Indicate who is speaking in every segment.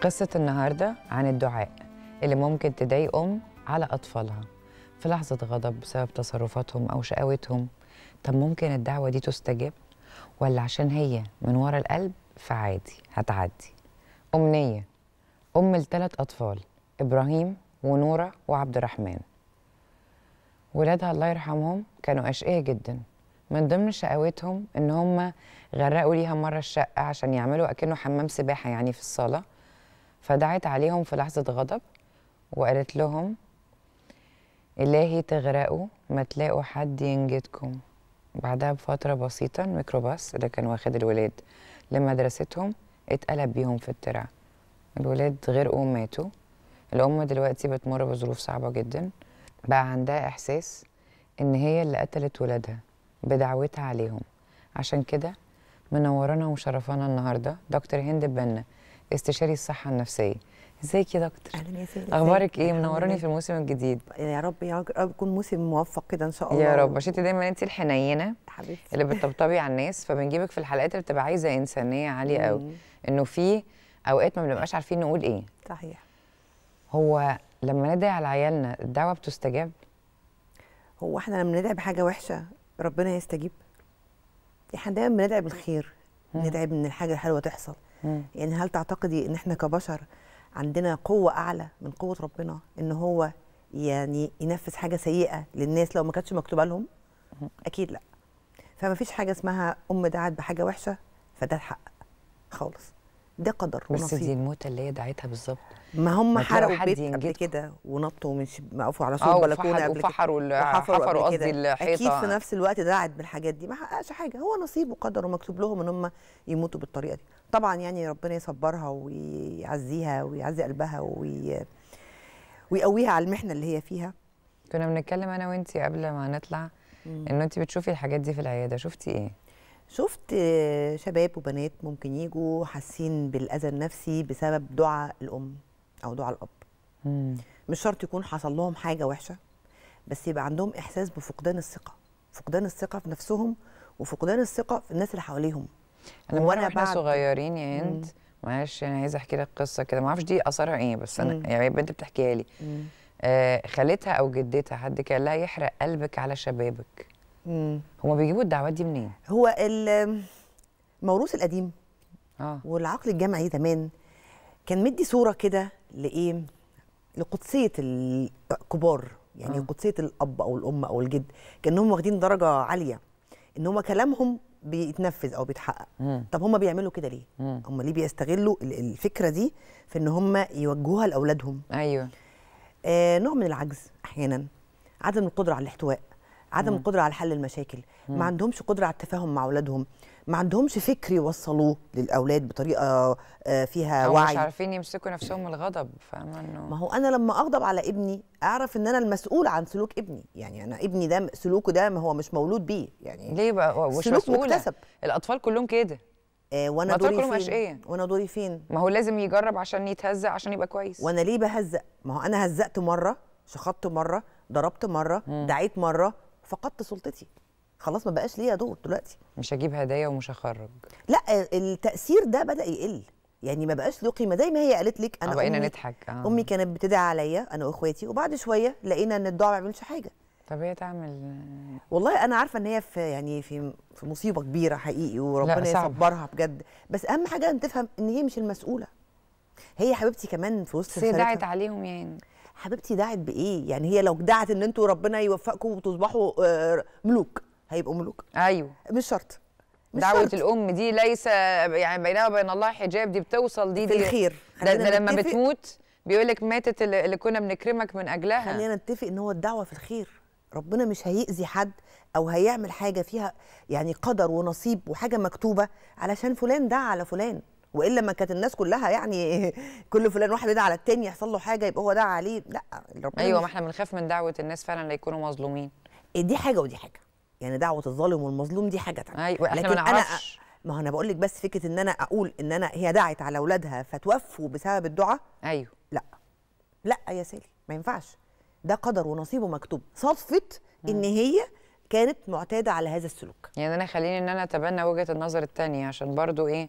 Speaker 1: قصة النهاردة عن الدعاء اللي ممكن تضايق أم على أطفالها في لحظة غضب بسبب تصرفاتهم أو شقاوتهم طب ممكن الدعوة دي تستجب ولا عشان هي من ورا القلب فعادي هتعدي أمنية أم التلات أطفال إبراهيم ونورة وعبد الرحمن ولادها الله يرحمهم كانوا أشقية جدا من ضمن شقاوتهم إن هم غرقوا ليها مرة الشقة عشان يعملوا أكنه حمام سباحة يعني في الصالة فدعت عليهم في لحظة غضب وقالت لهم إلهي تغرقوا ما تلاقوا حد ينجدكم بعدها بفترة بسيطة الميكروباص اللي كان واخد الولاد لمدرستهم اتقلب بيهم في الترع الولاد غرقوا وماتوا الأم دلوقتي بتمر بظروف صعبة جدا بقى عندها إحساس إن هي اللي قتلت ولادها بدعوتها عليهم عشان كده منورانا ومشرفانا النهارده دكتور هند بنا استشاري الصحه النفسيه ازيك يا دكتور اهلا يا سيدي اخبارك ايه منوراني في الموسم الجديد يا رب يا رب يكون موسم موفق كده ان شاء الله يا رب عشان انت دايما انت الحنينه حبيبتي اللي بتطبطبي على الناس فبنجيبك في الحلقات اللي بتبقى عايزه انسانيه عاليه قوي انه في اوقات ما بنبقاش عارفين نقول ايه صحيح هو لما ندعي على عيالنا الدعوه بتستجاب هو احنا لما ندعي بحاجه وحشه ربنا يستجيب احنا دايما بندعي بالخير
Speaker 2: ندعي ان الحاجه الحلوه تحصل يعني هل تعتقدي ان احنا كبشر عندنا قوه اعلى من قوه ربنا ان هو يعني ينفذ حاجه سيئه للناس لو ما كانتش مكتوبه لهم اكيد لا فما فيش حاجه اسمها ام دعت بحاجه وحشه فده الحق خالص ده قدر بس ونصيب. دي الموتة اللي هي دعيتها بالظبط ما هم حرقوا بيت قبل كده ونطوا من وقفوا على صوت آه، بلكونه قبل وفحروا كده وحفروا قصدي الحيطه اكيد في نفس الوقت دعت بالحاجات دي ما حققش حاجه هو نصيب وقدر ومكتوب لهم ان هم يموتوا بالطريقه دي طبعا يعني ربنا يصبرها ويعزيها ويعزي قلبها
Speaker 1: وي... ويقويها على المحنه اللي هي فيها كنا بنتكلم انا وانت قبل ما نطلع ان انت بتشوفي الحاجات دي في العياده شفتي ايه
Speaker 2: شفت شباب وبنات ممكن يجوا حاسين بالاذى النفسي بسبب دعاء الام او دعاء الاب مم. مش شرط يكون حصل لهم حاجه وحشه بس يبقى عندهم احساس
Speaker 1: بفقدان الثقه فقدان الثقه في نفسهم وفقدان الثقه في الناس اللي حواليهم انا وانا بقى بعد... صغيرين يا هند معلش انا عايزه احكي لك قصه كده ما اعرفش دي اثرها ايه بس انا مم. يعني بنت بتحكيها لي آه خالتها او جدتها حد كان لها يحرق قلبك على شبابك هما بيجيبوا الدعوات دي منين؟ هو
Speaker 2: الموروث القديم اه والعقل الجمعي زمان كان مدي صوره كده لايه؟ لقدسيه الكبار يعني آه. قدسيه الاب او الام او الجد كانهم واخدين درجه عاليه ان هم كلامهم بيتنفذ او بيتحقق مم. طب هم بيعملوا كده ليه مم. هم ليه بيستغلوا الفكره دي في ان هم يوجهوها لاولادهم ايوه آه نوع من العجز احيانا عدم القدره على الاحتواء عدم مم. القدره على حل المشاكل مم. ما عندهمش قدره على التفاهم مع اولادهم ما عندهمش فكر يوصلوه للاولاد بطريقه آه، فيها وعي مش عارفين
Speaker 1: يمسكوا نفسهم من الغضب فاهمه انه ما هو انا لما اغضب
Speaker 2: على ابني اعرف ان انا المسؤول عن سلوك ابني
Speaker 1: يعني انا ابني
Speaker 2: ده سلوكه ده ما هو مش مولود بيه يعني ليه بقى مش سلوك مسؤولة. مكتسب
Speaker 1: الاطفال كلهم كده آه وانا دوري فين مشقية. وانا دوري فين ما هو لازم يجرب عشان يتهزق عشان يبقى كويس
Speaker 2: وانا ليه بهزق ما هو انا هزقت مره شخطت مره ضربت مره مم. دعيت مره فقدت سلطتي خلاص ما بقاش ليا دور دلوقتي مش هجيب هدايا ومش هخرج لا التاثير ده بدا يقل يعني ما بقاش له قيمه زي ما هي قالت لك انا آه، بقينا نضحك آه. امي كانت بتدعي عليا انا واخواتي وبعد شويه لقينا ان الدعاء ما بيعملش حاجه طب هي تعمل والله انا عارفه ان هي في يعني في في مصيبه كبيره حقيقي وربنا يصبرها بجد بس اهم حاجه ان تفهم ان هي مش المسؤوله هي حبيبتي كمان في وسط بس دعت عليهم يعني حبيبتي دعت بايه يعني هي لو دعت ان انتوا ربنا يوفقكم وتصبحوا
Speaker 1: آه، ملوك هيبقوا ملوك ايوه مش شرط مش دعوة شرط. الأم دي ليس يعني بينها وبين الله حجاب دي بتوصل دي دي الخير ده, ده لما بتموت بيقول لك ماتت اللي كنا بنكرمك من أجلها خلينا
Speaker 2: نتفق إن هو الدعوة في الخير ربنا مش هيأذي حد أو هيعمل حاجة فيها يعني قدر ونصيب وحاجة مكتوبة علشان فلان دعا على فلان والا ما كانت الناس كلها يعني كل فلان واحد يدعي على التاني يحصل له حاجه يبقى هو دعى عليه لا
Speaker 1: ربنا ايوه ما احنا بنخاف من دعوه الناس فعلا ليكونوا مظلومين إيه، دي حاجه ودي حاجه يعني دعوه الظالم والمظلوم دي حاجه تانية أيوة لكن ما انا ما انا بقول
Speaker 2: لك بس فكره ان انا اقول ان انا هي دعت على اولادها فتوفوا بسبب الدعاء ايوه لا لا يا سالي ما ينفعش ده قدر ونصيبه مكتوب صدفت ان هي
Speaker 1: كانت معتاده على هذا السلوك يعني انا خليني ان انا اتبنى وجهه النظر الثانيه عشان برضو ايه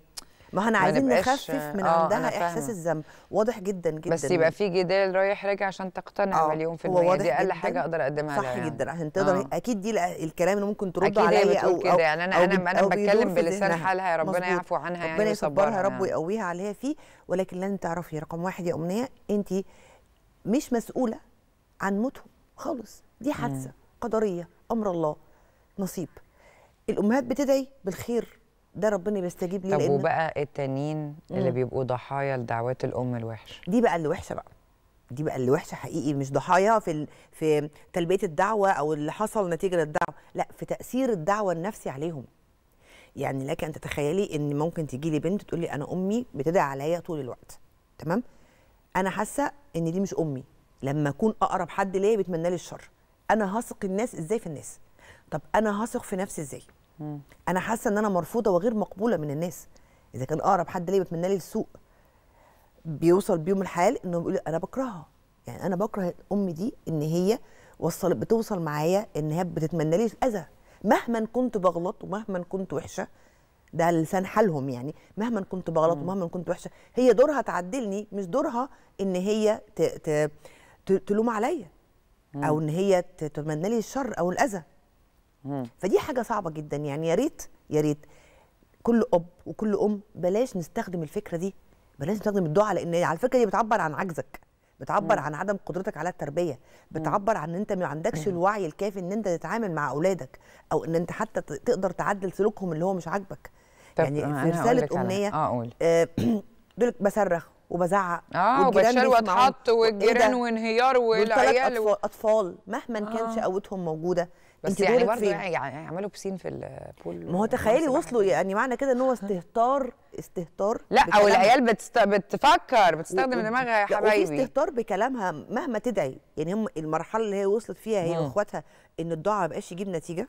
Speaker 1: ما احنا عايزين نخفف من آه، عندها احساس الذنب واضح جدا جدا بس يبقى في جدال رايح راجع عشان تقتنع آه. مليون في المية دي اقل حاجه اقدر اقدمها صح يعني. جدا عشان تقدر آه.
Speaker 2: اكيد دي الكلام اللي ممكن ترد عليا يعني او كده يعني انا انا انا بتكلم بلسان حالها يا ربنا يعفو عنها يعني ربنا يصبرها يا رب ويقويها آه. عليها فيه ولكن لن تعرفي رقم واحد يا امنيه انت مش مسؤوله عن موتهم خالص دي حادثه قدريه امر الله نصيب الامهات بتدعي بالخير ده ربنا بيستجيب ليه طب لأن وبقى
Speaker 1: التانيين اللي بيبقوا ضحايا لدعوات الام الوحشه دي بقى اللي وحشه
Speaker 2: بقى دي بقى اللي وحشه حقيقي مش ضحايا في ال... في تلبيه الدعوه او اللي حصل نتيجه للدعوه لا في تاثير الدعوه النفسي عليهم يعني لك ان تتخيلي ان ممكن تيجي لي بنت تقول لي انا امي بتدعي عليا طول الوقت تمام انا حاسه ان دي مش امي لما اكون اقرب حد ليا بيتمنى لي الشر انا هثق الناس ازاي في الناس طب انا هثق في نفسي ازاي انا حاسه ان انا مرفوضه وغير مقبوله من الناس اذا كان اقرب حد ليا بيتمنى لي السوء بيوصل بيهم الحال انه بيقول انا بكرهها يعني انا بكره امي دي ان هي وصلت بتوصل معايا ان هي بتتمنى لي الاذى مهما كنت بغلط ومهما كنت وحشه ده لسان حالهم يعني مهما كنت بغلط ومهما كنت وحشه هي دورها تعدلني مش دورها ان هي تلوم عليا او ان هي تتمنى لي الشر او الاذى فدي حاجه صعبه جدا يعني يا ريت يا ريت كل اب وكل ام بلاش نستخدم الفكره دي بلاش نستخدم الدعاء لان على فكره دي بتعبر عن عجزك بتعبر مم. عن عدم قدرتك على التربيه بتعبر عن ان انت ما عندكش الوعي الكافي ان انت تتعامل مع اولادك او ان انت حتى تقدر تعدل سلوكهم اللي هو مش عاجبك يعني في رساله امنيه آه, آه، دول بصرخ وبزعق اه والجيران واتحط إيه والجيران وانهيار والعيال اطفال, مهما آه. كان شقوتهم موجوده بس يعني برضه
Speaker 1: يعني عملوا بسين في البول ما هو تخيلي
Speaker 2: وصلوا يعني. يعني معنى كده ان هو استهتار استهتار لا او العيال بتست... بتفكر بتستخدم و... دماغها يا حبايبي وفي استهتار بكلامها مهما تدعي يعني هم المرحله اللي هي وصلت فيها هي واخواتها ان الدعاء
Speaker 1: ما بقاش يجيب نتيجه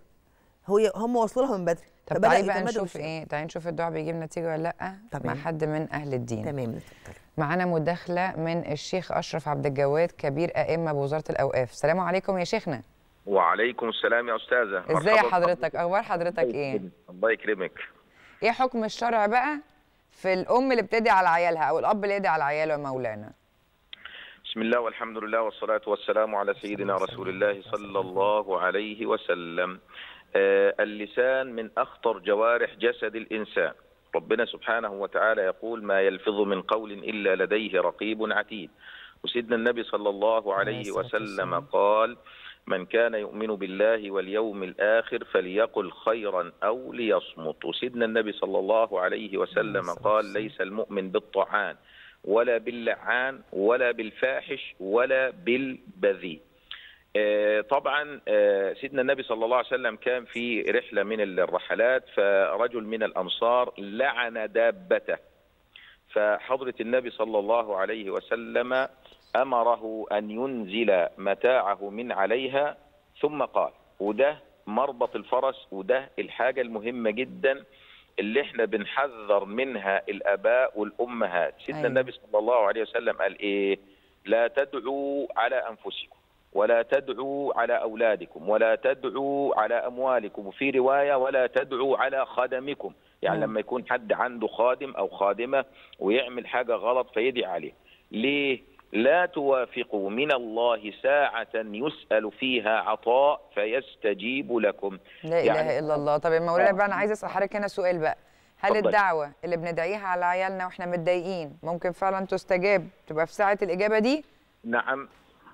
Speaker 1: هو هم وصلوا لها من بدري طب تعالي بقى نشوف ايه تعالي نشوف الدعاء بيجيب نتيجه ولا لا تمام. مع حد من اهل الدين تمام معانا مداخله من الشيخ اشرف عبد الجواد كبير ائمه بوزاره الاوقاف السلام عليكم يا شيخنا
Speaker 3: وعليكم السلام يا استاذه ازاي حضرتك
Speaker 1: اخبار حضرتك ايه
Speaker 3: الله يكرمك
Speaker 1: ايه حكم الشرع بقى في الام اللي بتدعي على عيالها او الاب اللي يدعي على عياله يا مولانا
Speaker 3: بسم الله والحمد لله والصلاة والسلام على سيدنا رسول الله صلى الله عليه وسلم آه اللسان من أخطر جوارح جسد الإنسان ربنا سبحانه وتعالى يقول ما يلفظ من قول إلا لديه رقيب عتيد وسيدنا النبي صلى الله عليه وسلم قال من كان يؤمن بالله واليوم الآخر فليقل خيرا أو ليصمت وسيدنا النبي صلى الله عليه وسلم قال ليس المؤمن بالطعان ولا باللعان ولا بالفاحش ولا بالبذيء آه، طبعا آه، سيدنا النبي صلى الله عليه وسلم كان في رحلة من الرحلات فرجل من الأنصار لعن دابته فحضرة النبي صلى الله عليه وسلم امره ان ينزل متاعه من عليها ثم قال وده مربط الفرس وده الحاجه المهمه جدا اللي احنا بنحذر منها الاباء والامهات سيدنا أيوة. النبي صلى الله عليه وسلم قال ايه لا تدعوا على انفسكم ولا تدعوا على اولادكم ولا تدعوا على اموالكم وفي روايه ولا تدعوا على خدمكم يعني أوه. لما يكون حد عنده خادم او خادمه ويعمل حاجه غلط فيدعي عليه ليه لا توافق من الله ساعة يسأل فيها عطاء فيستجيب لكم
Speaker 1: لا يعني إله إلا الله طب يا مولانا بقى آه. أنا عايز أسأل حضرتك هنا سؤال بقى هل طبعاً. الدعوة اللي بندعيها على عيالنا وإحنا متضايقين ممكن فعلا تستجاب تبقى في ساعة الإجابة
Speaker 3: دي؟ نعم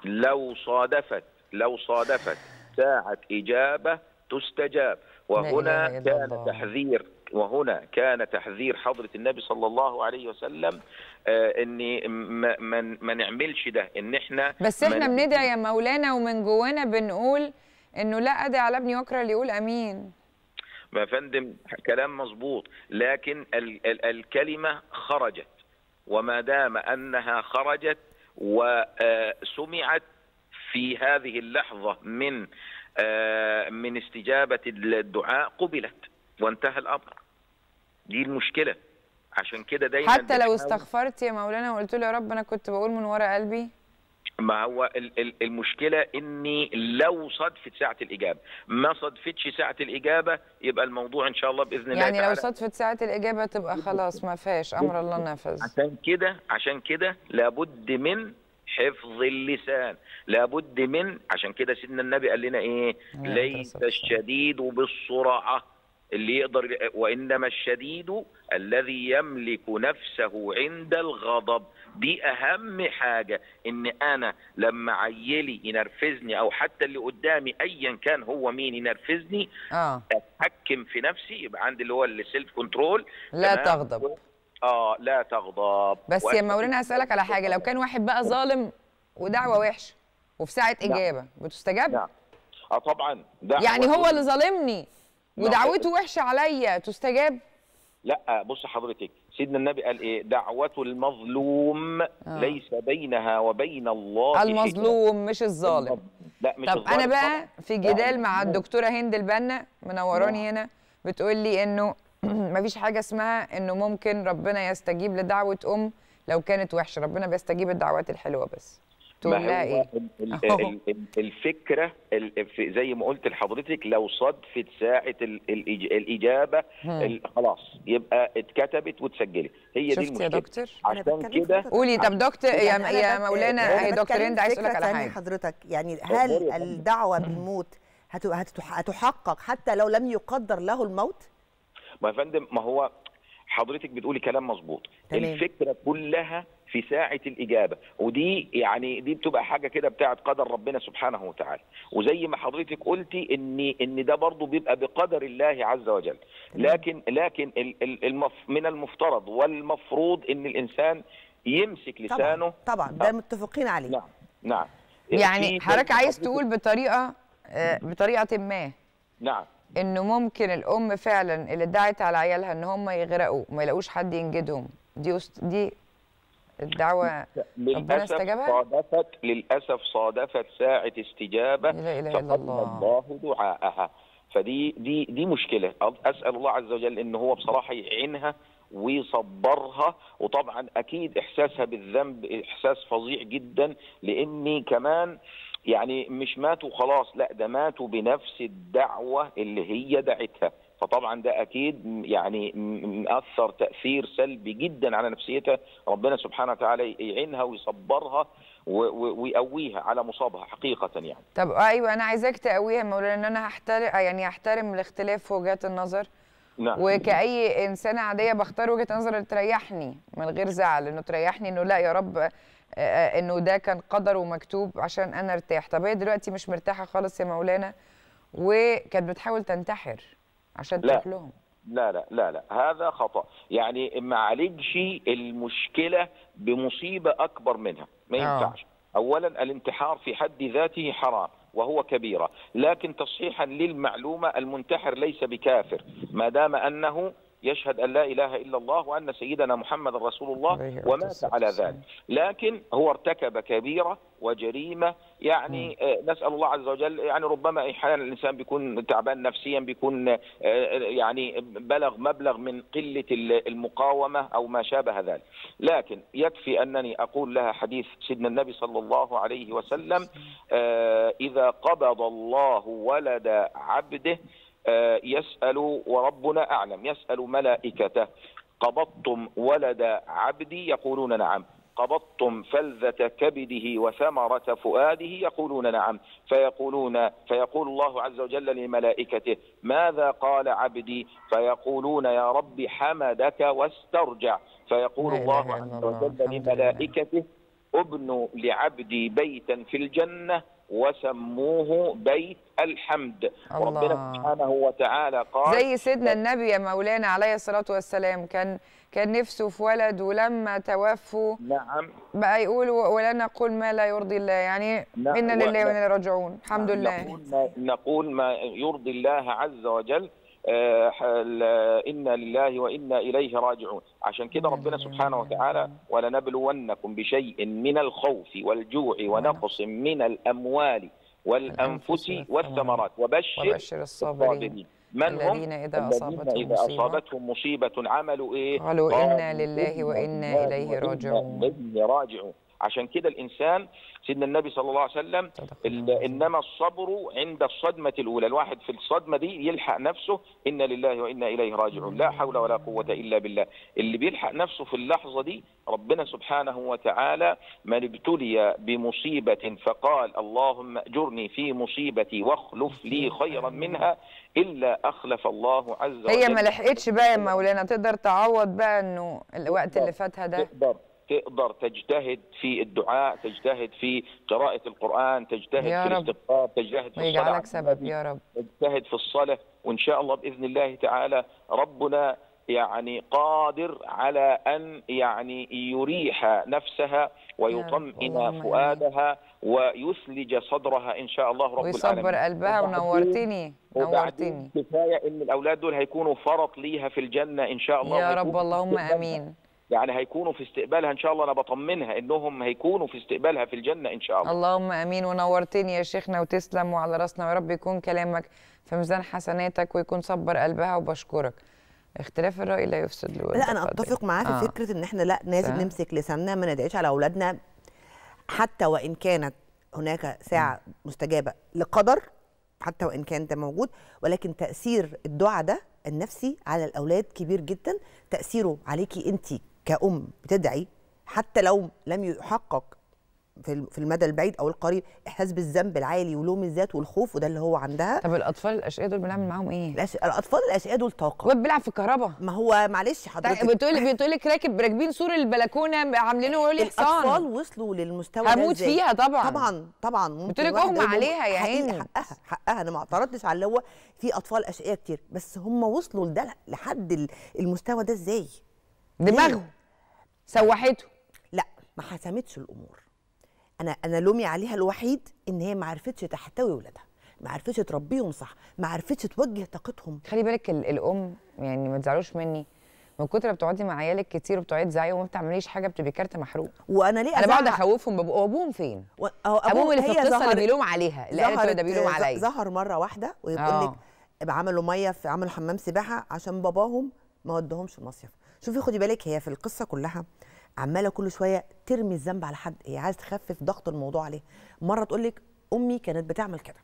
Speaker 3: لو صادفت لو صادفت ساعة إجابة تستجاب وهنا كان تحذير وهنا كان تحذير حضرة النبي صلى الله عليه وسلم آه، ان ما, ما نعملش ده ان احنا بس احنا
Speaker 1: بندعي يا مولانا ومن جوانا بنقول انه لا ادعي على ابني واكره اللي يقول امين
Speaker 3: يا فندم كلام مظبوط لكن ال ال الكلمه خرجت وما دام انها خرجت وسمعت آه، في هذه اللحظه من آه، من استجابه الدعاء قبلت وانتهى الامر دي المشكله عشان كده دايما حتى لو استغفرت
Speaker 1: يا مولانا وقلت له يا رب انا كنت بقول من ورا قلبي
Speaker 3: ما هو المشكله اني لو صدفت ساعه الاجابه ما صدفتش ساعه الاجابه يبقى الموضوع ان شاء الله باذن الله يعني لو
Speaker 1: صدفت ساعه الاجابه تبقى خلاص ما فيهاش امر الله نفذ عشان
Speaker 3: كده عشان كده لابد من حفظ اللسان لابد من عشان كده سيدنا النبي قال لنا ايه ليس الشديد بالسرعه اللي يقدر وانما الشديد الذي يملك نفسه عند الغضب دي اهم حاجه ان انا لما عيلي ينرفزني او حتى اللي قدامي ايا كان هو مين ينرفزني اه اتحكم في نفسي يبقى عندي اللي هو السيلف كنترول لا تغضب اه لا تغضب بس يا مولانا هسالك على حاجه لو
Speaker 1: كان واحد بقى ظالم ودعوه نعم. وحشه وفي ساعه نعم. اجابه بتستجاب؟ نعم.
Speaker 3: اه طبعا يعني هو اللي ظالمني ودعوته
Speaker 1: وحشه عليا تستجاب
Speaker 3: لا بص حضرتك سيدنا النبي قال ايه دعوة المظلوم آه. ليس بينها وبين الله المظلوم مش الظالم لا مش طب الظالم انا بقى
Speaker 1: في جدال مع الدكتوره هند البنا منوراني آه. هنا بتقول لي انه فيش حاجه اسمها انه ممكن ربنا يستجيب لدعوه ام لو كانت وحشه ربنا بيستجيب الدعوات الحلوه بس تلاقي
Speaker 3: إيه. الفكره زي ما قلت لحضرتك لو صدفت ساعه الاجابه خلاص يبقى اتكتبت واتسجلت هي دي المشكله يا دكتور عشان كده قولي طب دكتور
Speaker 1: يا يا مولانا
Speaker 2: يا دكتور هند عايز اقول لك على حاجه حضرتك يعني هل الدعوه بالموت هتحقق حتى لو لم يقدر له الموت؟
Speaker 3: ما يا فندم ما هو حضرتك بتقولي كلام مظبوط الفكره كلها في ساعه الاجابه ودي يعني دي بتبقى حاجه كده بتاعه قدر ربنا سبحانه وتعالى وزي ما حضرتك قلتي ان ان ده برضه بيبقى بقدر الله عز وجل لكن لكن المف من المفترض والمفروض ان الانسان يمسك لسانه طبعا, طبعا. ده متفقين عليه نعم نعم يعني حضرتك
Speaker 1: عايز تقول بطريقه آه، بطريقه ما نعم انه ممكن الام فعلا اللي ادعت على عيالها ان هم يغرقوا وما يلاقوش حد ينجدهم دي وست دي الدعوة ربنا استجابها
Speaker 3: صادفت للأسف صادفت ساعة استجابة لا إله إلا الله الله دعاءها فدي دي دي مشكلة أسأل الله عز وجل إن هو بصراحة يعينها ويصبرها وطبعا أكيد إحساسها بالذنب إحساس فظيع جدا لإني كمان يعني مش ماتوا خلاص لا ده ماتوا بنفس الدعوة اللي هي دعتها فطبعا ده اكيد يعني مأثر تأثير سلبي جدا على نفسيتها ربنا سبحانه وتعالى يعينها ويصبرها ويقويها على مصابها حقيقة يعني
Speaker 1: طب ايوه انا عايزاك تقويها مولانا ان انا هحترم يعني احترم الاختلاف في وجهات النظر
Speaker 3: نعم. وكأي
Speaker 1: إنسانة عادية بختار وجهة نظر تريحني من غير زعل إنه تريحني إنه لا يا رب آه، انه ده كان قدر ومكتوب عشان انا ارتاح طب هي دلوقتي مش مرتاحه خالص يا مولانا وكانت بتحاول تنتحر عشان تروح لهم
Speaker 3: لا لا لا لا هذا خطا يعني ما عالجش المشكله بمصيبه اكبر منها ما آه. ينفعش اولا الانتحار في حد ذاته حرام وهو كبيره لكن تصحيحا للمعلومه المنتحر ليس بكافر ما دام انه يشهد أن لا إله إلا الله وأن سيدنا محمد رسول الله ومات على ذلك لكن هو ارتكب كبيرة وجريمة يعني آه، نسأل الله عز وجل يعني ربما أحيانا الإنسان بيكون تعبان نفسيا بيكون آه، آه، يعني بلغ مبلغ من قلة المقاومة أو ما شابه ذلك لكن يكفي أنني أقول لها حديث سيدنا النبي صلى الله عليه وسلم إذا قبض الله ولد عبده آه، يسأل وربنا أعلم يسأل ملائكته قبضتم ولد عبدي يقولون نعم قبضتم فلذة كبده وثمرة فؤاده يقولون نعم فيقولون فيقول الله عز وجل لملائكته ماذا قال عبدي فيقولون يا رب حمدك واسترجع فيقول الله عز وجل لملائكته ابنوا لعبدي بيتا في الجنة وسموه بيت الحمد الله. وربنا سبحانه وتعالى قال زي
Speaker 1: سيدنا النبي يا مولانا عليه الصلاة والسلام كان كان نفسه في ولد ولما توفوا نعم بقى يقول ولا نقول ما لا يرضي الله يعني نعم. إنا لله وإنا راجعون الحمد نعم. لله
Speaker 3: نقول ما يرضي الله عز وجل آه، إنا لله وإنا إليه راجعون عشان كده ربنا سبحانه وتعالى ولنبلونكم بشيء من الخوف والجوع ونقص من الأموال والأنفس والثمرات وبشر الصابرين من هم الذين إذا أصابتهم, إذا أصابتهم مصيبة عملوا إيه قالوا إنا لله وإنا إليه راجعون عشان كده الإنسان سيدنا النبي صلى الله عليه وسلم انما الصبر عند الصدمه الاولى الواحد في الصدمه دي يلحق نفسه انا لله وانا اليه راجعون لا حول ولا قوه الا بالله اللي بيلحق نفسه في اللحظه دي ربنا سبحانه وتعالى من ابتلي بمصيبه فقال اللهم اجرني في مصيبتي واخلف لي خيرا أيوة. منها الا اخلف الله عز وجل هي ما لحقتش
Speaker 1: بقى يا مولانا تقدر تعوض بقى انه الوقت اللي فاتها ده تقدر
Speaker 3: تقدر تجتهد في الدعاء تجتهد في قراءة القرآن تجتهد يا في الاستقرار تجتهد في الصلاة
Speaker 1: سبب يا رب
Speaker 3: تجتهد في الصلاة وإن شاء الله بإذن الله تعالى ربنا يعني قادر على أن يعني يريح نفسها ويطمئن فؤادها ويثلج صدرها إن شاء الله رب ويصبر العالمين ويصبر قلبها ونورتني نورتني كفاية إن الأولاد دول هيكونوا فرط ليها في الجنة إن شاء الله يا رب
Speaker 1: اللهم آمين
Speaker 3: يعني هيكونوا في استقبالها ان شاء الله انا بطمنها انهم هيكونوا في استقبالها في الجنه ان شاء الله
Speaker 1: اللهم امين ونورتني يا شيخنا وتسلم وعلى راسنا يا رب يكون كلامك في ميزان حسناتك ويكون صبر قلبها وبشكرك اختلاف الراي لا يفسد الود لا انا اتفق معاه في آه. فكره
Speaker 2: ان احنا لا لازم نمسك لساننا ما ندعيش على اولادنا حتى وان كانت هناك ساعه م. مستجابه لقدر حتى وان كان ده موجود ولكن تاثير الدعاء ده النفسي على الاولاد كبير جدا تاثيره عليكي انتي كأم بتدعي حتى لو لم يحقق في المدى البعيد او القريب احساس بالذنب العالي ولوم الذات والخوف وده اللي هو عندها طب الاطفال
Speaker 1: الاشقياء دول بنعمل معاهم ايه الاطفال الاشقياء دول طاقه واد بيلعب في الكهرباء ما هو معلش حضرتك بتقول طيب، بتقول لك راكب راكبين سور البلكونه عاملينه يقول لي حصان الاطفال
Speaker 2: وصلوا للمستوى ده هموت فيها طبعا طبعا طبعا ممكن بتقول لك اغمى عليها يا عيني حقها حقها انا ما اعترضتش على اللي هو في اطفال اشقياء كتير بس هم وصلوا لده لحد المستوى ده ازاي دماغهم سوحته لا ما حسمتش الامور انا انا لومي عليها الوحيد ان هي ما عرفتش تحتوي ولادها ما عرفتش تربيهم صح
Speaker 1: ما عرفتش توجه طاقتهم خلي بالك الام يعني ما تزعلوش مني من كتر بتقعدي مع عيالك كتير وبتقعدي تزعقي وما بتعمليش حاجه بتبقي كارت محروق
Speaker 2: وانا ليه انا بقعد اخوفهم بابو ابوهم فين و...
Speaker 1: ابوهم اللي في القصه اللي بيلوم عليها اللي قالت ده بيلوم عليا ظهر
Speaker 2: مره واحده ويقول لك آه. عملوا ميه في عملوا حمام سباحه عشان باباهم ما ودهمش المصيف شوفي خدي بالك هي في القصه كلها عماله كل شويه ترمي الذنب على حد هي عايز تخفف ضغط الموضوع عليه مره تقول لك امي كانت بتعمل كده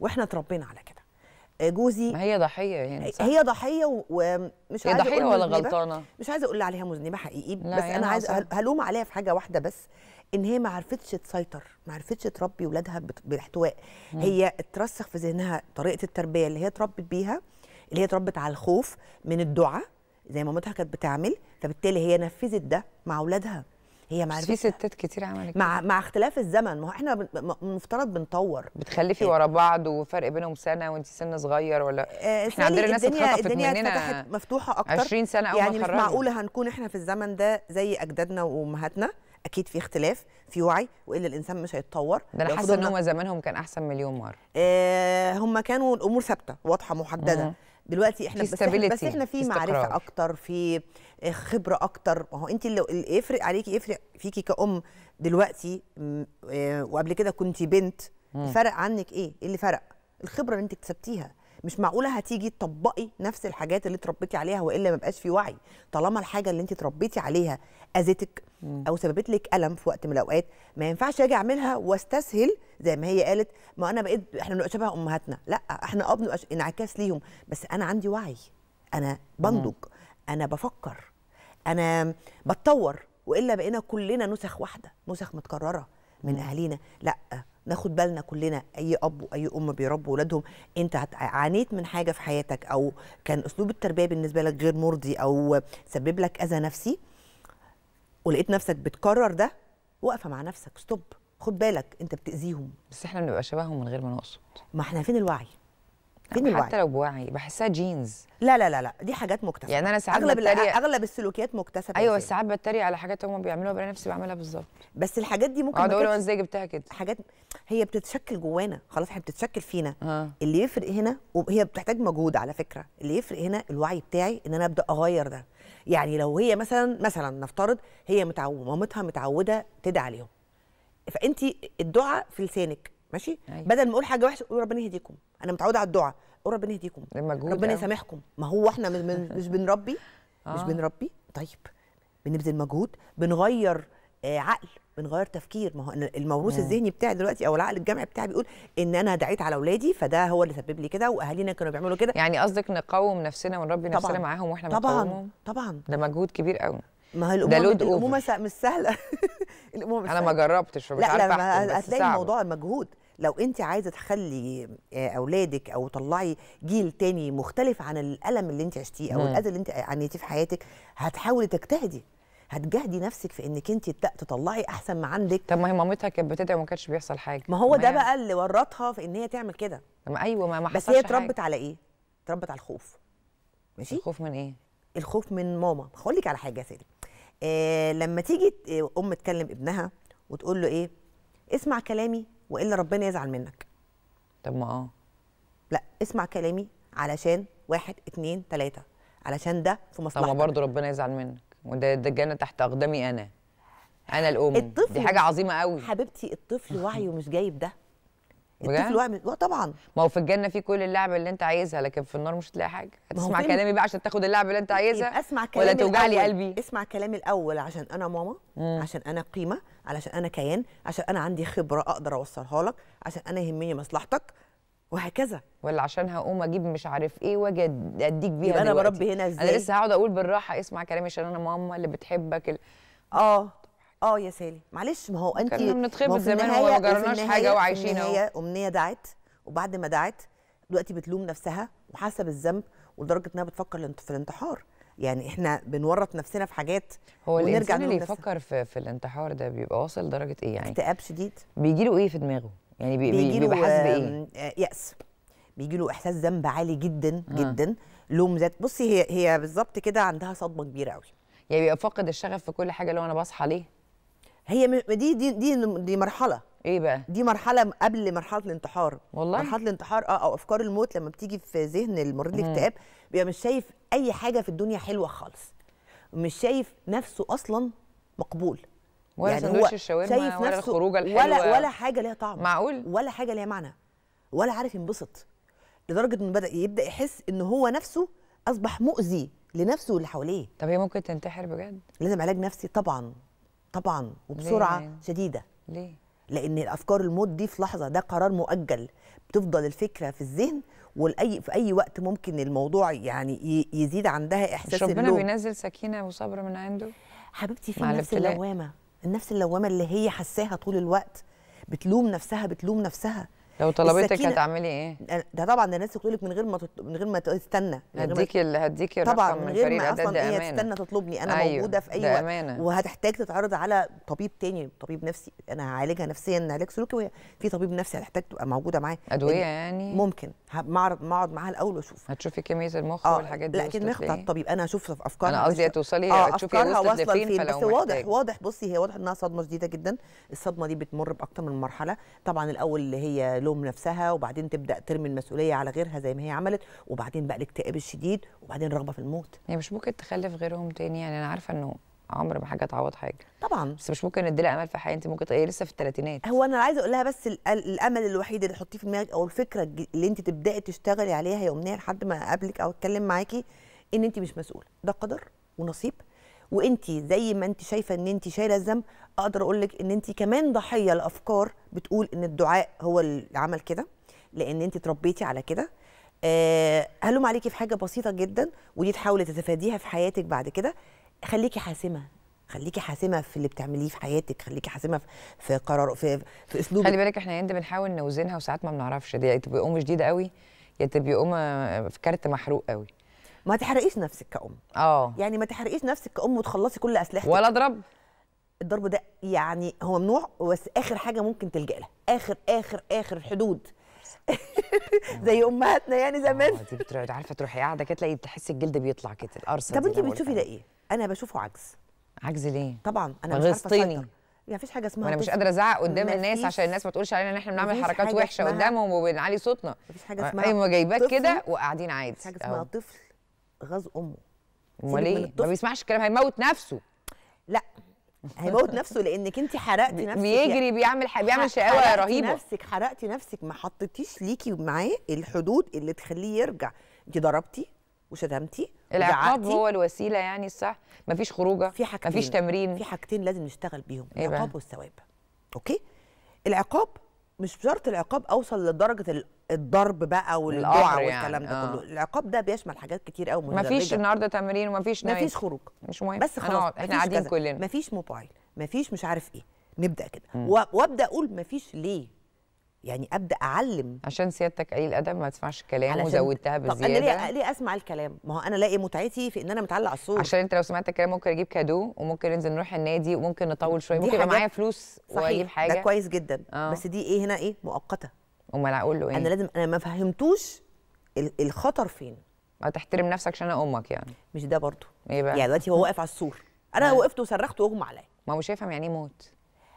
Speaker 2: واحنا اتربينا على كده آه، جوزي ما هي ضحيه يعني آه، صح؟ هي ضحيه ومش هي ضحيه ولا غلطانه مش عايزه اقول عليها مذنبه حقيقي بس انا عايزه هلوم عليها في حاجه واحده بس ان هي ما عرفتش تسيطر ما عرفتش تربي ولادها بالاحتواء هي اترسخ في ذهنها طريقه التربيه اللي هي اتربت بيها اللي هي اتربت على الخوف من الدعاء زي ما مامتها كانت بتعمل فبالتالي هي نفذت ده مع اولادها هي مع في
Speaker 1: ستات كتير عملت
Speaker 2: مع كده. مع اختلاف الزمن ما هو احنا المفترض بنطور بتخلفي إيه. ورا
Speaker 1: بعض وفرق بينهم سنه وانت سن صغير ولا آه، احنا عندنا ناس اتخطفت الدنيا مننا مفتوحه اكتر 20 سنه اول يعني ما مش معقوله
Speaker 2: هنكون احنا في الزمن ده زي اجدادنا وامهاتنا اكيد في اختلاف في وعي والا الانسان مش هيتطور ده انا حاسه ان هم زمانهم
Speaker 1: كان احسن مليون مره
Speaker 2: آه هم كانوا الامور ثابته واضحه محدده مم. دلوقتي احنا بس احنا, بس احنا في معرفه اكتر في خبره اكتر ما هو انت اللي يفرق عليكي يفرق فيكي كأم دلوقتي آه، وقبل كده كنتي بنت الفرق عنك ايه؟ ايه اللي فرق؟ الخبره اللي انت اكتسبتيها مش معقوله هتيجي تطبقي نفس الحاجات اللي اتربيتي عليها والا ما بقاش في وعي طالما الحاجه اللي انت اتربيتي عليها اذتك او سببت لك الم في وقت من الاوقات ما ينفعش اجي اعملها واستسهل زي ما هي قالت ما انا بقيت احنا شبه امهاتنا لا احنا ابن اه انعكاس ليهم بس انا عندي وعي انا بنضج انا بفكر انا بتطور والا بقينا كلنا نسخ واحده نسخ متكرره من اهالينا لا ناخد بالنا كلنا اي اب واي ام بيربوا ولادهم انت عانيت من حاجه في حياتك او كان اسلوب التربيه بالنسبه لك غير مرضي او سبب لك اذى نفسي ولقيت نفسك بتكرر ده واقفه مع نفسك ستوب
Speaker 1: خد بالك انت بتاذيهم بس احنا بنبقى شبههم من غير ما نقصد ما احنا فين الوعي فين الوعي حتى لو بوعي بحسها جينز لا لا لا لا دي حاجات مكتسبه يعني انا ساعات اغلب بتريق...
Speaker 2: اغلب السلوكيات مكتسبه ايوه ساعات
Speaker 1: بتريق على حاجات هم بيعملوها بلاقي نفسي بعملها بالظبط بس الحاجات دي ممكن اقعد اقول ازاي
Speaker 2: جبتها كده حاجات هي بتتشكل جوانا خلاص هي بتتشكل فينا آه. اللي يفرق هنا وهي بتحتاج مجهود على فكره اللي يفرق هنا الوعي بتاعي ان انا ابدا اغير ده يعني لو هي مثلا مثلا نفترض هي متعوده مامتها متعوده تدعي عليهم فانت الدعاء في لسانك ماشي أيوة. بدل ما اقول حاجه وحشه اقول ربنا يهديكم انا متعوده على الدعاء اقول ربنا يهديكم إيه ربنا يعني. يسامحكم ما هو احنا مش بنربي آه. مش بنربي طيب بنبذل مجهود بنغير آه عقل بنغير تفكير ما هو الموروث آه. الذهني بتاعي دلوقتي او العقل الجمعي بتاعي بيقول ان انا دعيت على اولادي فده هو اللي سبب لي كده واهالينا
Speaker 1: كانوا بيعملوا كده يعني قصدك نقوم نفسنا ونربي نفسنا معاهم واحنا بنقومهم طبعا طبعا ده مجهود كبير قوي ما هي الامومه ده لود الامومه مش سهله الامومه مش انا ما جربتش فمش لا عارفه
Speaker 2: لا هتلاقي الموضوع مجهود لو انت عايزه تخلي آه، اولادك او تطلعي جيل تاني مختلف عن الالم اللي انت عشتيه او الاذى اللي انت عانيتيه في حياتك هتحاولي تجتهدي هتجهدي نفسك في انك انت تطلعي احسن ما عندك طب ما هي مامتها كانت
Speaker 1: بتدعي وما كانش بيحصل حاجه ما هو ده يعني. بقى
Speaker 2: اللي ورطها في ان هي تعمل كده
Speaker 1: ايوه ما, ما بس هي اتربت على ايه اتربت على الخوف ماشي الخوف من ايه الخوف من ماما هقول لك على
Speaker 2: حاجه يا سيدي آه لما تيجي آه، ام تكلم ابنها وتقول له ايه اسمع كلامي والا ربنا يزعل منك طب ما اه لا اسمع
Speaker 1: كلامي علشان واحد اتنين تلاته علشان ده في مصلحتك طب ما برضه ربنا يزعل منك وده ده الجنه تحت اقدامي انا انا الام الطفل دي حاجه عظيمه قوي حبيبتي الطفل وعيه مش جايب ده الطفل واحد من... اه طبعا ما هو في الجنه في كل اللعبه اللي انت عايزها لكن في النار مش هتلاقي حاجه هتسمع كلامي بقى عشان تاخد اللعبه اللي انت عايزها اسمع كلامي ولا توجع لي قلبي
Speaker 2: اسمع كلامي الاول عشان انا ماما مم. عشان انا قيمه علشان انا كيان عشان انا عندي خبره اقدر اوصلها لك عشان انا يهمني مصلحتك وهكذا ولا عشان هقوم
Speaker 1: اجيب مش عارف ايه واجي اديك بيها يبقى انا بربي هنا ازاي انا لسه هقعد اقول بالراحه اسمع كلامي عشان انا ماما اللي بتحبك ال... اه اه يا سالي معلش ما هو انت كنا بنتخبط زمان وما جربناش حاجه وعايشين اهو هي
Speaker 2: امنيه دعت وبعد ما دعت دلوقتي بتلوم نفسها وحاسه بالذنب ولدرجه انها بتفكر في الانتحار يعني احنا بنورط نفسنا في حاجات هو الانسان اللي يفكر
Speaker 1: في, في الانتحار ده بيبقى واصل لدرجه ايه يعني اكتئاب شديد بيجي له ايه في دماغه يعني بي بيجي بيبقى حاسس بايه
Speaker 2: آه، يأس بيجي له احساس ذنب عالي جدا آه. جدا لوم ذات بصي هي هي بالظبط كده عندها صدمه كبيره قوي يعني بيبقى فاقد الشغف في كل حاجه اللي هو انا بصحى ليه هي دي دي دي, دي مرحله ايه بقى دي مرحله قبل مرحله الانتحار والله مرحله الانتحار اه او افكار الموت لما بتيجي في ذهن المريض الاكتئاب بيبقى مش شايف اي حاجه في الدنيا حلوه خالص مش شايف نفسه اصلا مقبول
Speaker 1: ولا يعني هو شايف ولا نفسه الخروجه الحلوه ولا ولا
Speaker 2: حاجه ليها طعم معقول ولا حاجه ليها معنى ولا عارف ينبسط لدرجه انه بدا يبدا يحس ان هو نفسه اصبح مؤذي لنفسه واللي حواليه طب هي ممكن تنتحر بجد لازم علاج نفسي طبعا طبعا وبسرعه ليه؟ شديده ليه لان الافكار الموت دي في لحظه ده قرار مؤجل بتفضل الفكره في الذهن والاي في اي وقت ممكن الموضوع يعني يزيد عندها احساس اللوم ربنا
Speaker 1: بينزل سكينه وصبر من عنده حبيبتي في النفس اللوامه
Speaker 2: النفس اللوامه اللي هي حساها طول الوقت بتلوم نفسها بتلوم نفسها لو طلبتك هتعملي ايه؟ ده طبعا ده ناس تقول لك من غير ما تطل... من غير ما تستنى هديكي ال... هديك الرقم طبعا من غير ما اصلا هي إيه تستنى تطلبني انا أيوه موجوده في اي وقت أمانة. وهتحتاج تتعرض على طبيب تاني طبيب نفسي انا هعالجها نفسيا علاج سلوكي وهي في طبيب نفسي هتحتاج تبقى موجوده معاه ادويه يعني ممكن اقعد معاها الاول واشوف
Speaker 1: هتشوفي كميه المخ آه والحاجات دي لكن مخ الطبيب انا اشوف افكارها انا قصدي توصلي آه وصلت لفين فين بس
Speaker 2: واضح واضح بصي هي واضح انها صدمه شديده جدا الصدمه دي بتمر باكتر من مرحله طبعا الاول اللي هي تلوم نفسها وبعدين تبدا ترمي المسؤوليه على غيرها زي ما هي
Speaker 1: عملت وبعدين بقى الاكتئاب الشديد وبعدين رغبه في الموت هي يعني مش ممكن تخلف غيرهم تاني يعني انا عارفه انه عمر ما حاجه تعوض حاجه طبعا بس مش ممكن نديلها امل في حياه انت ممكن تقولي لسه في الثلاثينات هو انا عايزه اقول لها بس الامل
Speaker 2: الوحيد اللي تحطيه في دماغك او الفكره اللي انت تبداي تشتغلي عليها يا امنيه لحد ما اقابلك او اتكلم معاكي ان انت مش مسؤوله ده قدر ونصيب وانت زي ما انت شايفه ان انت شايله الذنب اقدر اقول لك ان انت كمان ضحيه لافكار بتقول ان الدعاء هو اللي عمل كده لان انت اتربيتي على كده أه هلوم عليكي في حاجه بسيطه جدا ودي تحاولي تتفاديها في حياتك بعد كده
Speaker 1: خليكي حاسمه خليكي حاسمه في اللي بتعمليه في حياتك خليكي حاسمه في قرار في في اسلوب خلي بالك احنا هند بنحاول نوزنها وساعات ما بنعرفش دي تبقى ام شديده قوي يا تبقى ام في آه، كارت محروق قوي ما تحرقيش نفسك كأم
Speaker 2: اه يعني ما تحرقيش نفسك كأم وتخلصي كل أسلحتك ولا أضرب الضرب ده يعني هو ممنوع بس آخر حاجة ممكن تلجأ لها آخر آخر آخر حدود زي امهاتنا يعني زمان آه، دي بتقعد عارفه تروحي قاعده كده تلاقي تحسي الجلد بيطلع كده القرصه طب انت بتشوفي ده ايه؟ انا بشوفه
Speaker 1: عجز عجز ليه؟ طبعا انا مش عارفه يعني فيش حاجه اسمها أنا مش قادره ازعق قدام الناس عشان الناس ما تقولش علينا ان احنا بنعمل حركات وحشه قدامهم وبنعلي صوتنا مفيش حاجه اسمها ايوه جايباك كده وقاعدين عادي مفيش حاجه اسمها طفل غاز امه امال ايه ما بيسمعش الكلام هيموت نفسه لا هيموت نفسه لانك انت حرقتي نفسك بيجري يعني بيعمل بيعمل شقاوه رهيبه نفسك
Speaker 2: حرقتي نفسك ما حطيتيش ليكي معاه الحدود اللي تخليه يرجع انت ضربتي وشتمتي العقاب هو الوسيله
Speaker 1: يعني الصح
Speaker 2: مفيش خروجه في حاجتين مفيش تمرين
Speaker 1: في حاجتين لازم نشتغل بيهم
Speaker 2: إيه العقاب والثواب اوكي العقاب مش بشرط العقاب اوصل لدرجه الضرب بقى والجوع يعني. والكلام ده كله آه. كله العقاب ده بيشمل حاجات كتير قوي مفيش النهارده
Speaker 1: تمرين ومفيش نايت مفيش خروج مش مهم بس خلاص احنا قاعدين كلنا
Speaker 2: مفيش موبايل مفيش مش عارف ايه نبدا كده وابدا اقول
Speaker 1: مفيش ليه يعني ابدا اعلم عشان سيادتك قليل ادب ما تسمعش الكلام وزودتها بزياده طب انا ليه
Speaker 2: ليه اسمع الكلام
Speaker 1: ما هو انا لاقي متعتي في ان انا متعلق على الصوت عشان انت لو سمعت الكلام ممكن اجيب كادو وممكن ننزل نروح النادي وممكن نطول شويه ممكن يبقى معايا فلوس واجيب حاجه ده كويس جدا آه. بس دي ايه هنا ايه مؤقته امال اقول له ايه انا لازم انا ما فهمتوش الخطر فين ما تحترم نفسك عشان انا امك يعني مش ده برضه ايه بقى يعني دلوقتي هو واقف على السور انا آه. وقفت وصرخت واغمى عليا ما هو مش هيفهم يعني ايه موت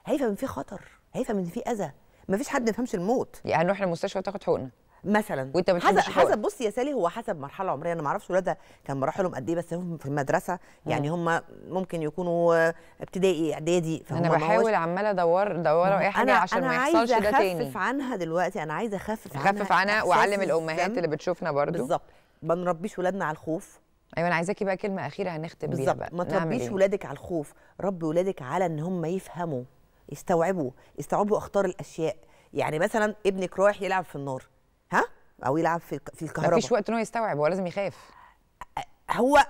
Speaker 1: هيفهم ان في خطر هيفهم ان في
Speaker 2: اذى ما فيش حد ما يفهمش الموت يعني هنروح المستشفى تاخد حقنه مثلا وانت حسب حسب بص يا سالي هو حسب مرحله عمريه انا ما اعرفش ولادها كان مراحلهم قد ايه بس هم في المدرسه يعني هم ممكن يكونوا ابتدائي اعدادي انا بحاول عماله ادور دور اي حاجه عشان ما يحصلش ده تاني انا عايزه اخفف عنها دلوقتي انا عايزه اخفف عنها اخفف عنها واعلم الامهات اللي بتشوفنا برضو بالظبط ما نربيش ولادنا على الخوف ايوه انا عايزاكي بقى كلمه اخيره هنختم بيها بقى ما تربيش إيه؟ ولادك على الخوف ربي ولادك على ان هم يفهموا يستوعبوا يستوعبوا اخطار الاشياء يعني مثلا ابنك رايح يلعب في النار ها او يلعب في في الكهرباء مفيش
Speaker 1: وقت ان هو يستوعب هو لازم يخاف هو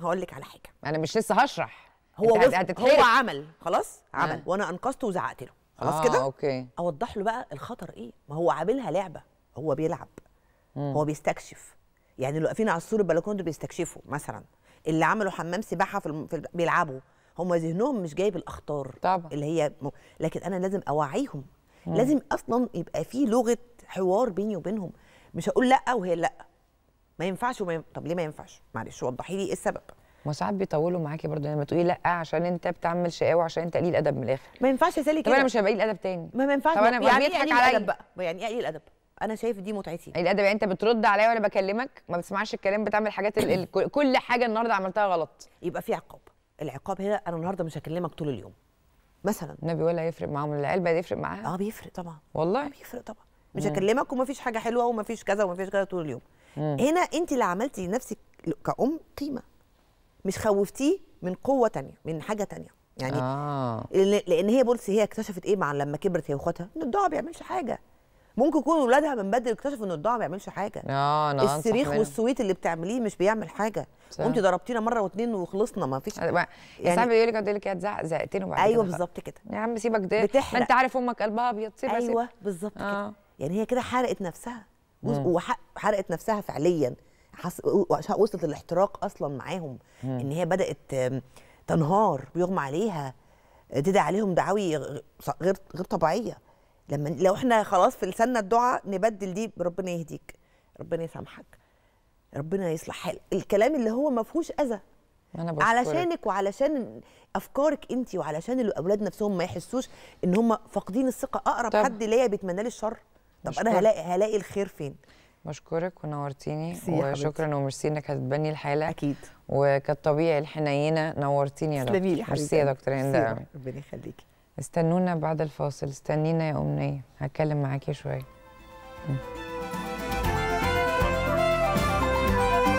Speaker 1: هقول لك على حاجه انا مش لسه هشرح هو هو عمل
Speaker 2: خلاص آه. عمل آه.
Speaker 1: وانا انقذته وزعقت له خلاص آه كده
Speaker 2: اوكي اوضح له بقى الخطر ايه ما هو عاملها لعبه هو بيلعب مم. هو بيستكشف يعني اللي واقفين على السور البلكونه دول بيستكشفوا مثلا اللي عملوا حمام سباحه في, الم... في ال... بيلعبوا هم ذهنهم مش جايب الاخطار طبعا. اللي هي م... لكن انا لازم اوعيهم مم. لازم اصلا يبقى في لغه حوار بيني وبينهم مش هقول لا وهي لا
Speaker 1: ما ينفعش وما ين... طب ليه ما ينفعش معلش وضحي لي ايه السبب ما ساعات بيطولوا معاكي برضه يعني لما تقولي لا عشان انت بتعمل شقاوه عشان انت قليل ادب من الاخر ما ينفعش اسالي كده طب انا مش هبقى قليل ادب تاني ما, ما
Speaker 2: ينفعش طب انا يعني ايه يعني ادب
Speaker 1: بقى يعني ايه قليل ادب انا شايف دي متعتي قليل ادب يعني انت بترد عليا وانا بكلمك ما بتسمعش الكلام بتعمل حاجات ال... كل حاجه النهارده عملتها غلط يبقى في عقاب العقاب هنا انا النهارده مش هكلمك طول اليوم مثلا النبي ولا يفرق معاهم العلبه يفرق معاها اه بيفرق طبعا
Speaker 2: والله آه، بيفرق طبعا مش هكلمك ومفيش حاجه حلوه ومفيش كذا ومفيش كذا طول اليوم مم. هنا انت اللي عملتي لنفسك كأم قيمه مش خوفتيه من قوه تانية من حاجه تانية يعني آه. لان هي بولسي هي اكتشفت ايه مع لما كبرت هي واخواتها ان الدعاء ما بيعملش حاجه ممكن يكون ولادها من بدري اكتشفوا ان الضوء ما بيعملش حاجه اه انا السريخ والسويت اللي بتعمليه مش بيعمل حاجه وانت ضربتينا مره واتنين وخلصنا ما فيش يعني
Speaker 1: ساعات بيقول لك يقول لك يا زقتين وبعدين ايوه بالظبط كده يا عم سيبك ده بتحرق. ما انت عارف امك قلبها ابيض سيبها ايوه
Speaker 2: بالظبط آه. كده يعني هي كده حرقت نفسها وحرقت نفسها فعليا حس... وصلت الاحتراق اصلا معاهم ان هي بدات تنهار بيغمى عليها تدعي عليهم دعاوي غير غير طبيعيه لما لو احنا خلاص في لساننا الدعاء نبدل دي بربنا يهديك ربنا يسامحك ربنا يصلح حالك الكلام اللي هو ما فيهوش اذى علشانك وعلشان افكارك انت وعلشان الاولاد نفسهم ما يحسوش ان هم فاقدين الثقه اقرب طب. حد ليا بيتمنى لي الشر
Speaker 1: طب انا هلاقي هلاقي الخير فين بشكرك ونورتيني وشكرا وميرسي انك هتبني الحاله اكيد وكالطبيعي الحنينه نورتيني يا دكتور ميرسي يا دكتور هند ربنا يخليكي استنونا بعد الفاصل استنينا يا أمنية هتكلم معاكي شوية